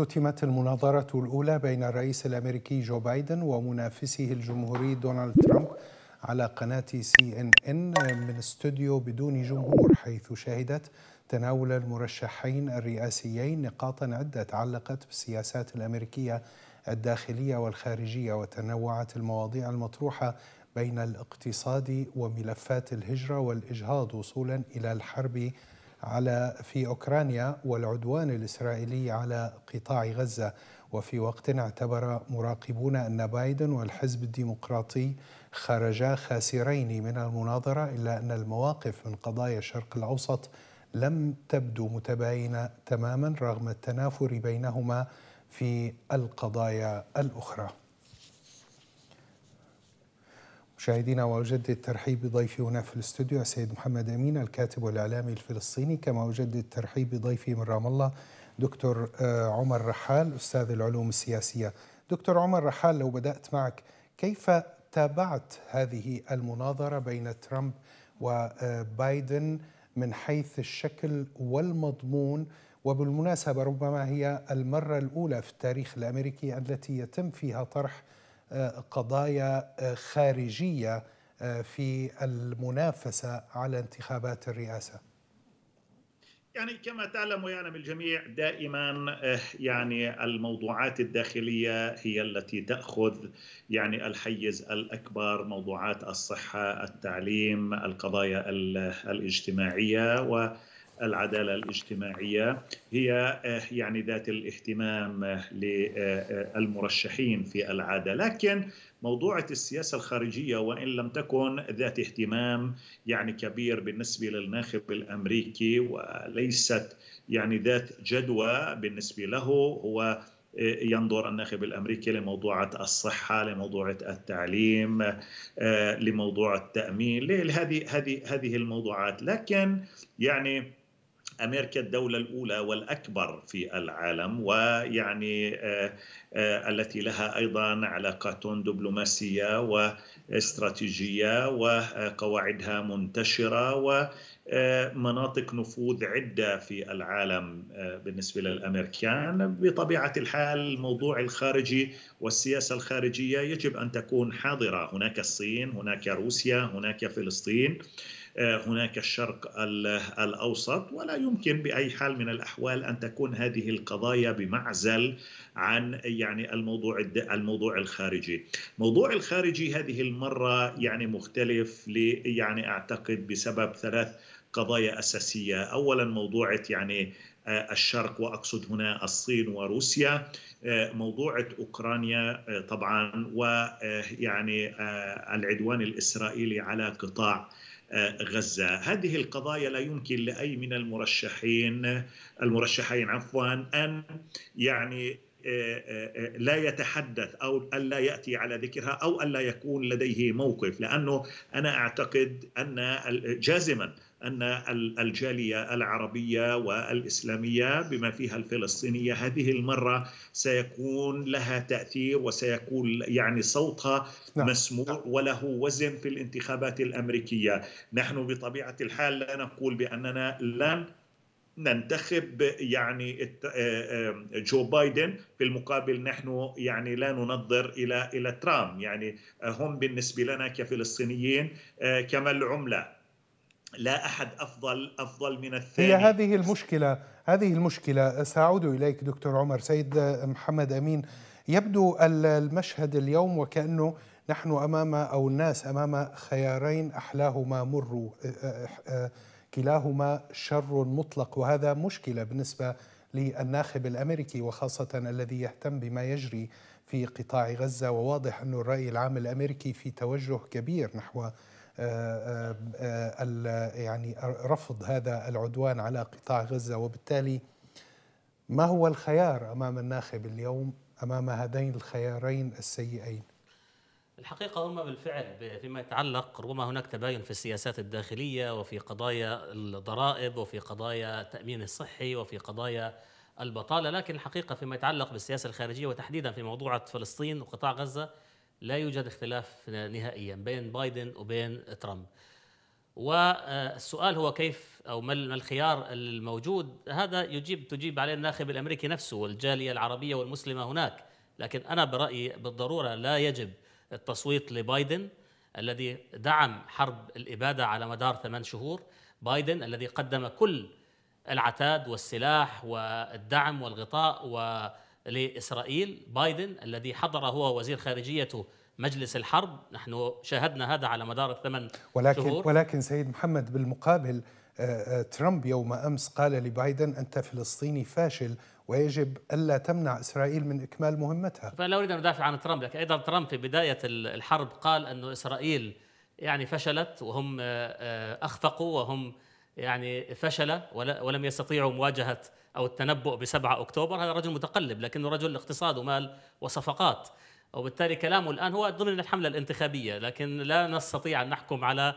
اختتمت المناظرة الأولى بين الرئيس الأمريكي جو بايدن ومنافسه الجمهوري دونالد ترامب على قناة سي إن إن من استوديو بدون جمهور حيث شهدت تناول المرشحين الرئاسيين نقاطا عدة تعلقت بالسياسات الأمريكية الداخلية والخارجية وتنوعت المواضيع المطروحة بين الاقتصاد وملفات الهجرة والإجهاض وصولا إلى الحرب على في أوكرانيا والعدوان الإسرائيلي على قطاع غزة وفي وقت اعتبر مراقبون أن بايدن والحزب الديمقراطي خرجا خاسرين من المناظرة إلا أن المواقف من قضايا الشرق الأوسط لم تبدو متباينة تماما رغم التنافر بينهما في القضايا الأخرى مشاهدينا واجدد ترحيب بضيفي هنا في الاستوديو السيد محمد امين الكاتب والاعلامي الفلسطيني كما اجدد ترحيب بضيفي من رام الله دكتور آه، عمر رحال استاذ العلوم السياسيه. دكتور عمر رحال لو بدات معك كيف تابعت هذه المناظره بين ترامب وبايدن آه، من حيث الشكل والمضمون وبالمناسبه ربما هي المره الاولى في التاريخ الامريكي التي يتم فيها طرح قضايا خارجيه آه، في المنافسه على انتخابات الرئاسه؟ يعني كما تعلم ويعلم الجميع دائما آه، يعني الموضوعات الداخليه هي التي تاخذ يعني الحيز الاكبر موضوعات الصحه، التعليم، القضايا الاجتماعيه و العداله الاجتماعيه هي آه، يعني ذات الاهتمام آه، للمرشحين في العاده لكن موضوعة السياسة الخارجية وإن لم تكن ذات اهتمام يعني كبير بالنسبة للناخب الأمريكي وليست يعني ذات جدوى بالنسبة له هو آه، ينظر الناخب الامريكي لموضوعه الصحه، لموضوعه التعليم، لموضوع التامين، لهذه هذه هذه الموضوعات، لكن يعني امريكا الدوله الاولى والاكبر في العالم ويعني آه، آه، التي لها ايضا علاقات دبلوماسيه واستراتيجيه وقواعدها منتشره و آه، مناطق نفوذ عدة في العالم بالنسبة للأمريكان بطبيعة الحال الموضوع الخارجي والسياسة الخارجية يجب أن تكون حاضرة هناك الصين هناك روسيا هناك فلسطين آه، هناك الشرق الاوسط ولا يمكن باي حال من الاحوال ان تكون هذه القضايا بمعزل عن يعني الموضوع الموضوع الخارجي. موضوع الخارجي هذه المره يعني مختلف يعني اعتقد بسبب ثلاث قضايا اساسيه، اولا موضوعه يعني آه، الشرق واقصد هنا الصين وروسيا آه، موضوعه اوكرانيا طبعا ويعني العدوان الاسرائيلي على قطاع غزة هذه القضايا لا يمكن لأي من المرشحين المرشحين عفوا أن يعني آه، آه، آه، لا يتحدث او الا ياتي على ذكرها او الا يكون لديه موقف لانه انا اعتقد ان جازما ان الجاليه العربيه والاسلاميه بما فيها الفلسطينيه هذه المره سيكون لها تاثير وسيكون يعني صوتها نعم. مسموع نعم. وله وزن في الانتخابات الامريكيه، نحن بطبيعه الحال لا نقول باننا لن ننتخب يعني جو بايدن في المقابل نحن يعني لا ننظر الى الى ترامب يعني هم بالنسبه لنا كفلسطينيين كما العمله لا احد افضل افضل من الثاني هي هذه المشكله هذه المشكله ساعود اليك دكتور عمر سيد محمد امين يبدو المشهد اليوم وكانه نحن امام او الناس امام خيارين احلاهما مر كلاهما شر مطلق وهذا مشكله بالنسبه للناخب الامريكي وخاصه الذي يهتم بما يجري في قطاع غزه وواضح أن الراي العام الامريكي في توجه كبير نحو آه، آه، آه، يعني رفض هذا العدوان على قطاع غزة وبالتالي ما هو الخيار أمام الناخب اليوم أمام هذين الخيارين السيئين الحقيقة هم بالفعل فيما يتعلق ربما هناك تباين في السياسات الداخلية وفي قضايا الضرائب وفي قضايا التأمين الصحي وفي قضايا البطالة لكن الحقيقة فيما يتعلق بالسياسة الخارجية وتحديدا في موضوعة فلسطين وقطاع غزة لا يوجد اختلاف نهائيا بين بايدن وبين ترامب والسؤال هو كيف او ما الخيار الموجود هذا يجيب تجيب عليه الناخب الامريكي نفسه والجاليه العربيه والمسلمه هناك لكن انا برايي بالضروره لا يجب التصويت لبايدن الذي دعم حرب الاباده على مدار ثمان شهور بايدن الذي قدم كل العتاد والسلاح والدعم والغطاء و لاسرائيل بايدن الذي حضر هو وزير خارجيته مجلس الحرب نحن شاهدنا هذا على مدار الثمان ولكن شهور ولكن سيد محمد بالمقابل آه، آه، ترامب يوم امس قال لبايدن انت فلسطيني فاشل ويجب الا تمنع اسرائيل من اكمال مهمتها. فلا اريد ان ادافع عن ترامب لكن ايضا ترامب في بدايه الحرب قال انه اسرائيل يعني فشلت وهم آه، اخفقوا وهم يعني فشل ولم يستطيعوا مواجهه او التنبؤ ب 7 اكتوبر هذا رجل متقلب لكنه رجل اقتصاد ومال وصفقات وبالتالي كلامه الان هو ضمن الحمله الانتخابيه لكن لا نستطيع ان نحكم على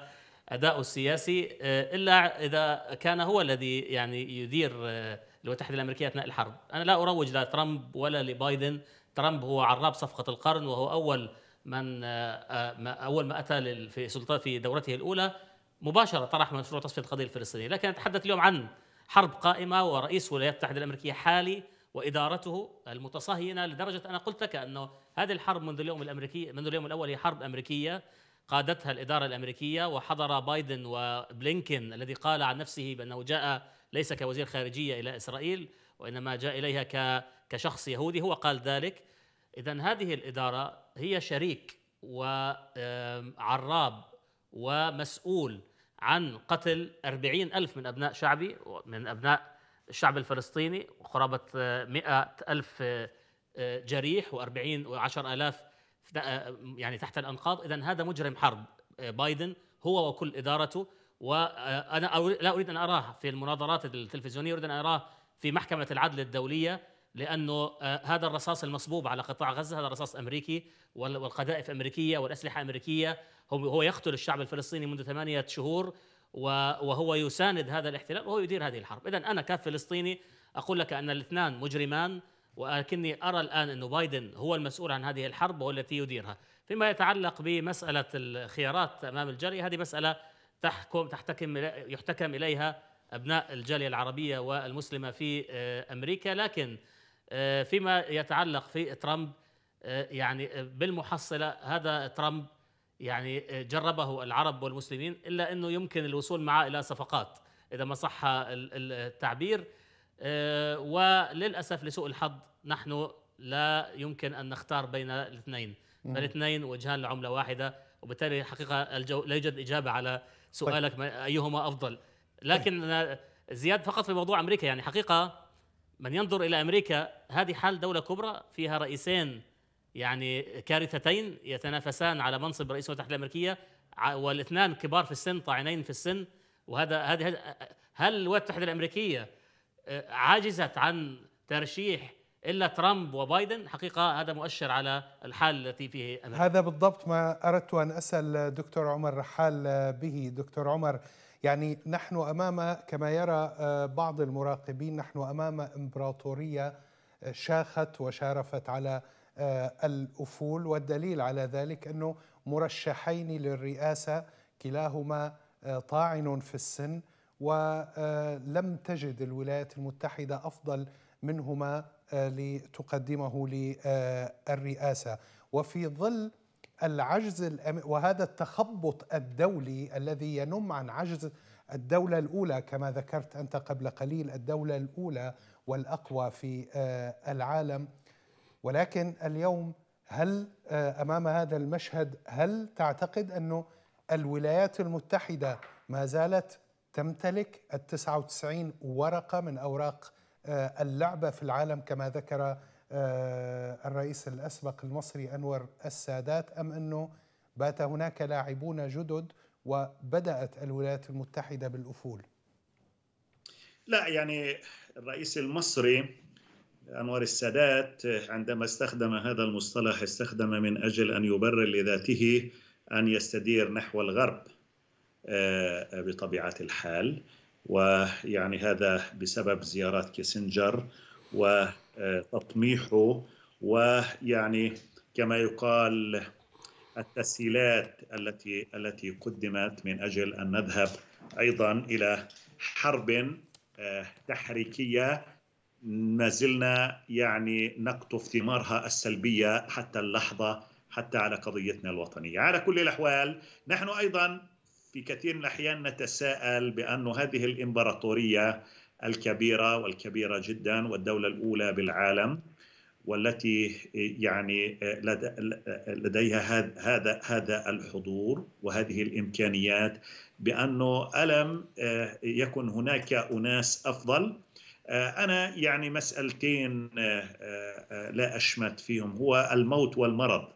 اداؤه السياسي آه، الا اذا كان هو الذي يعني يدير الولايات آه، الامريكيه اثناء الحرب، انا لا اروج لا ترامب ولا لبايدن، ترامب هو عراب صفقه القرن وهو اول من آه، اول ما اتى في سلطه في دورته الاولى مباشره طرح مشروع تصفيه القضيه الفلسطينيه، لكن اتحدث اليوم عن حرب قائمه ورئيس الولايات المتحده الامريكيه حالي وادارته المتصهينه لدرجه انا قلت لك انه هذه الحرب منذ اليوم الامريكي منذ اليوم الاول هي حرب امريكيه قادتها الاداره الامريكيه وحضر بايدن وبلينكن الذي قال عن نفسه بانه جاء ليس كوزير خارجيه الى اسرائيل وانما جاء اليها كشخص يهودي هو قال ذلك اذا هذه الاداره هي شريك وعراب ومسؤول عن قتل 40 ألف من أبناء شعبي من أبناء الشعب الفلسطيني وقرابة 100 آه، ألف آه، آه، جريح و10 ألاف يعني تحت الأنقاض إذا هذا مجرم حرب بايدن هو وكل إدارته وأنا لا أريد أن أراه في المناظرات التلفزيونية أريد أن أراه في محكمة العدل الدولية لانه آه، هذا الرصاص المصبوب على قطاع غزه هذا رصاص امريكي والقذائف امريكيه والاسلحه امريكيه هو يقتل الشعب الفلسطيني منذ ثمانيه شهور وهو يساند هذا الاحتلال وهو يدير هذه الحرب اذا انا كفلسطيني اقول لك ان الاثنان مجرمان ولكني ارى الان انه بايدن هو المسؤول عن هذه الحرب وهو يديرها فيما يتعلق بمساله الخيارات امام الجري هذه مساله تحكم تحتكم يحتكم اليها ابناء الجاليه العربيه والمسلمه في آه، امريكا لكن آه، فيما يتعلق في ترامب آه، يعني آه، بالمحصله هذا ترامب يعني جربه العرب والمسلمين الا انه يمكن الوصول معه الى صفقات اذا ما صح التعبير وللاسف لسوء الحظ نحن لا يمكن ان نختار بين الاثنين فالاثنين وجهان لعمله واحده وبالتالي حقيقه لا يوجد اجابه على طيب. سؤالك طيب. ايهما افضل طيب. لكن طيب. زياد فقط في موضوع امريكا يعني حقيقه من ينظر الى امريكا هذه حال دوله كبرى فيها رئيسين يعني كارثتين يتنافسان على منصب رئيس الولايات المتحده الامريكيه والاثنان كبار في السن طاعنين في السن وهذا هذه هل الولايات المتحده الامريكيه آه، عجزت عن ترشيح الا ترامب وبايدن حقيقه هذا مؤشر على الحال التي فيه أمريكا. هذا بالضبط ما اردت ان اسال دكتور عمر رحال به دكتور عمر يعني نحن امام كما يرى آه، بعض المراقبين نحن امام امبراطوريه آه، شاخت وشارفت على آه، الافول والدليل على ذلك انه مرشحين للرئاسه كلاهما طاعن في السن ولم تجد الولايات المتحده افضل منهما آه، لتقدمه للرئاسة وفي ظل العجز وهذا التخبط الدولي الذي ينم عن عجز الدولة الأولى كما ذكرت أنت قبل قليل الدولة الأولى والأقوى في آه، العالم ولكن اليوم هل آه، أمام هذا المشهد هل تعتقد أنه الولايات المتحدة ما زالت تمتلك التسعة وتسعين ورقة من أوراق آه، اللعبة في العالم كما ذكر آه، الرئيس الأسبق المصري أنور السادات أم أنه بات هناك لاعبون جدد وبدأت الولايات المتحدة بالأفول لا يعني الرئيس المصري أنور السادات عندما استخدم هذا المصطلح استخدم من أجل أن يبرر لذاته أن يستدير نحو الغرب آه، بطبيعة الحال ويعني هذا بسبب زيارات كيسنجر وتطميحه ويعني كما يقال التسهيلات التي التي قدمت من اجل ان نذهب ايضا الى حرب آه، تحريكيه ما زلنا يعني نقطف ثمارها السلبيه حتى اللحظه حتى على قضيتنا الوطنيه، على كل الاحوال نحن ايضا في كثير من الأحيان نتساءل بأن هذه الإمبراطورية الكبيرة والكبيرة جدا والدولة الأولى بالعالم والتي يعني لديها هذا هذا الحضور وهذه الامكانيات بانه الم آه، يكن هناك اناس افضل آه، انا يعني مسالتين آه، لا اشمت فيهم هو الموت والمرض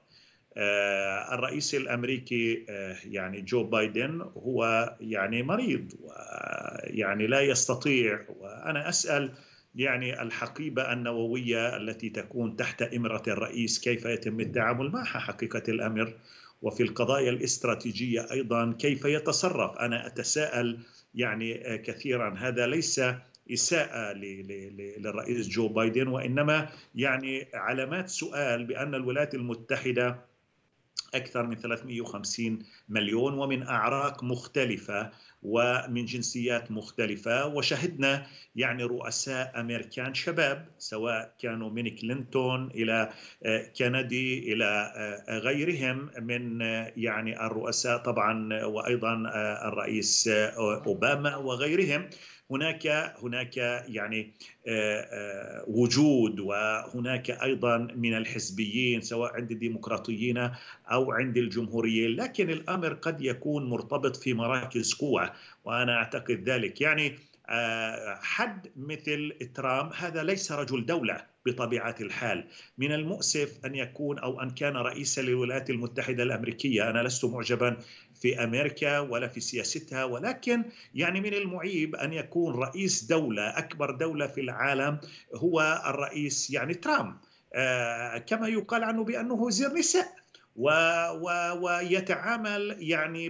آه، الرئيس الامريكي آه، يعني جو بايدن هو يعني مريض ويعني آه، لا يستطيع وانا اسال يعني الحقيبه النوويه التي تكون تحت امره الرئيس كيف يتم التعامل معها حقيقه الامر وفي القضايا الاستراتيجيه ايضا كيف يتصرف انا اتساءل يعني كثيرا هذا ليس إساءة للرئيس جو بايدن وإنما يعني علامات سؤال بأن الولايات المتحدة أكثر من 350 مليون ومن أعراق مختلفة ومن جنسيات مختلفة وشهدنا يعني رؤساء أمريكان شباب سواء كانوا من كلينتون إلى آه، كندي إلى آه، غيرهم من آه، يعني الرؤساء طبعا وأيضا الرئيس أوباما وغيرهم هناك هناك يعني آه، آه، وجود وهناك ايضا من الحزبيين سواء عند الديمقراطيين او عند الجمهوريين لكن الامر قد يكون مرتبط في مراكز قوه وانا اعتقد ذلك يعني آه، حد مثل ترامب هذا ليس رجل دوله بطبيعه الحال من المؤسف ان يكون او ان كان رئيسا للولايات المتحده الامريكيه انا لست معجبا في امريكا ولا في سياستها ولكن يعني من المعيب ان يكون رئيس دوله اكبر دوله في العالم هو الرئيس يعني ترامب آه، كما يقال عنه بانه زر نساء و و ويتعامل يعني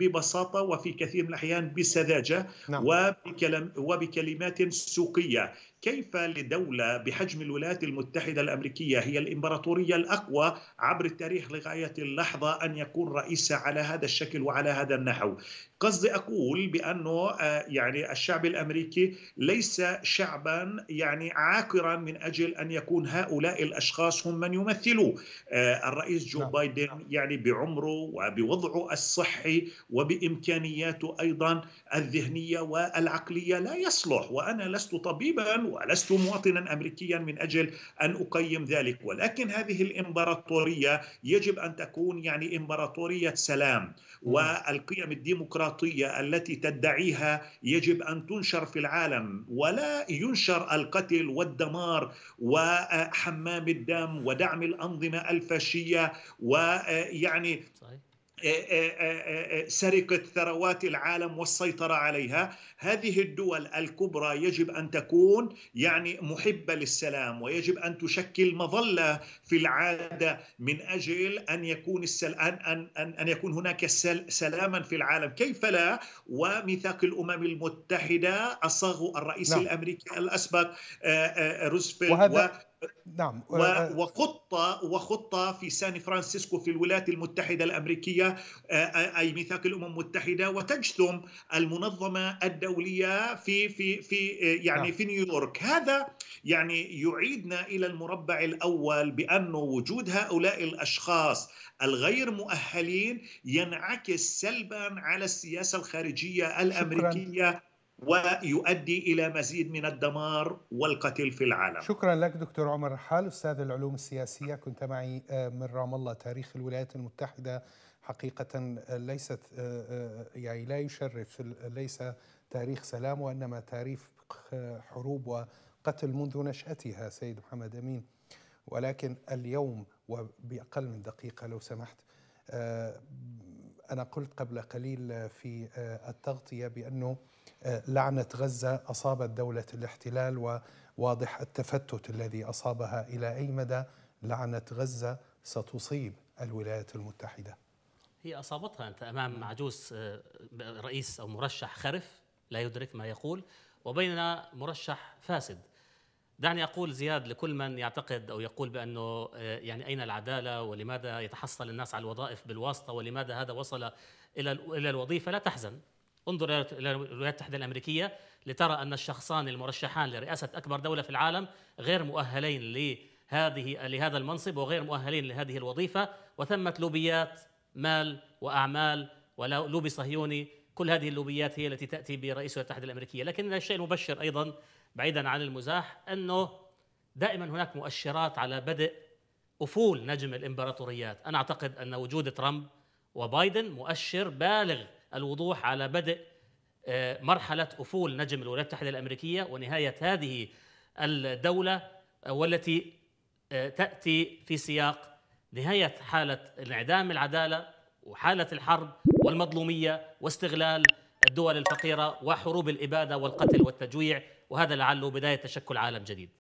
ببساطه وفي كثير من الاحيان بسذاجه نعم. وبكلم وبكلمات سوقيه كيف لدولة بحجم الولايات المتحدة الأمريكية هي الإمبراطورية الأقوى عبر التاريخ لغاية اللحظة أن يكون رئيسها على هذا الشكل وعلى هذا النحو قصدي أقول بأنه آه، يعني الشعب الأمريكي ليس شعبا يعني عاقرا من أجل أن يكون هؤلاء الأشخاص هم من يمثلوه آه، الرئيس جو نعم، بايدن نعم. يعني بعمره وبوضعه الصحي وبإمكانياته أيضا الذهنية والعقلية لا يصلح وأنا لست طبيبا ولست مواطنا أمريكيا من أجل أن أقيم ذلك ولكن هذه الإمبراطورية يجب أن تكون يعني إمبراطورية سلام والقيم الديمقراطية التي تدعيها يجب أن تنشر في العالم ولا ينشر القتل والدمار وحمام الدم ودعم الأنظمة الفاشية ويعني صحيح. إيه، إيه، إيه، سرقة ثروات العالم والسيطرة عليها هذه الدول الكبرى يجب أن تكون يعني محبة للسلام ويجب أن تشكل مظلة في العادة من أجل أن يكون السل... أن... أن... أن يكون هناك سل... سلاما في العالم كيف لا وميثاق الأمم المتحدة أصاغ الرئيس نعم. الأمريكي الأسبق آه، آه، روزفلت وهذا... و... نعم آه، آه. وخطه وخطه في سان فرانسيسكو في الولايات المتحده الامريكيه آه، اي ميثاق الامم المتحده وتجثم المنظمه الدوليه في في في يعني نعم. في نيويورك هذا يعني يعيدنا الى المربع الاول بانه وجود هؤلاء الاشخاص الغير مؤهلين ينعكس سلبا على السياسه الخارجيه الامريكيه شكرا. ويؤدي الى مزيد من الدمار والقتل في العالم. شكرا لك دكتور عمر رحال استاذ العلوم السياسيه كنت معي آه، من رام الله تاريخ الولايات المتحده حقيقه آه، ليست آه، يعني لا يشرف ليس تاريخ سلام وانما تاريخ حروب وقتل منذ نشاتها سيد محمد امين ولكن اليوم وباقل من دقيقه لو سمحت أنا قلت قبل قليل في آه، التغطية بأنه آه، لعنة غزة أصابت دولة الاحتلال وواضح التفتت الذي أصابها إلى أي مدى لعنة غزة ستصيب الولايات المتحدة هي أصابتها أنت أمام معجوز آه، رئيس أو مرشح خرف لا يدرك ما يقول وبين مرشح فاسد دعني اقول زياد لكل من يعتقد او يقول بانه آه، يعني اين العداله ولماذا يتحصل الناس على الوظائف بالواسطه ولماذا هذا وصل الى الى الوظيفه لا تحزن انظر الى الولايات المتحده الامريكيه لترى ان الشخصان المرشحان لرئاسه اكبر دوله في العالم غير مؤهلين لهذه لهذا المنصب وغير مؤهلين لهذه الوظيفه وثمه لوبيات مال واعمال ولوبي صهيوني كل هذه اللوبيات هي التي تاتي برئيس الولايات المتحده الامريكيه لكن الشيء المبشر ايضا بعيدا عن المزاح انه دائما هناك مؤشرات على بدء افول نجم الامبراطوريات، انا اعتقد ان وجود ترامب وبايدن مؤشر بالغ الوضوح على بدء آه، مرحله افول نجم الولايات المتحده الامريكيه ونهايه هذه الدوله آه، والتي آه، تاتي في سياق نهايه حاله انعدام العداله وحاله الحرب والمظلوميه واستغلال الدول الفقيره وحروب الاباده والقتل والتجويع وهذا لعله بداية تشكل عالم جديد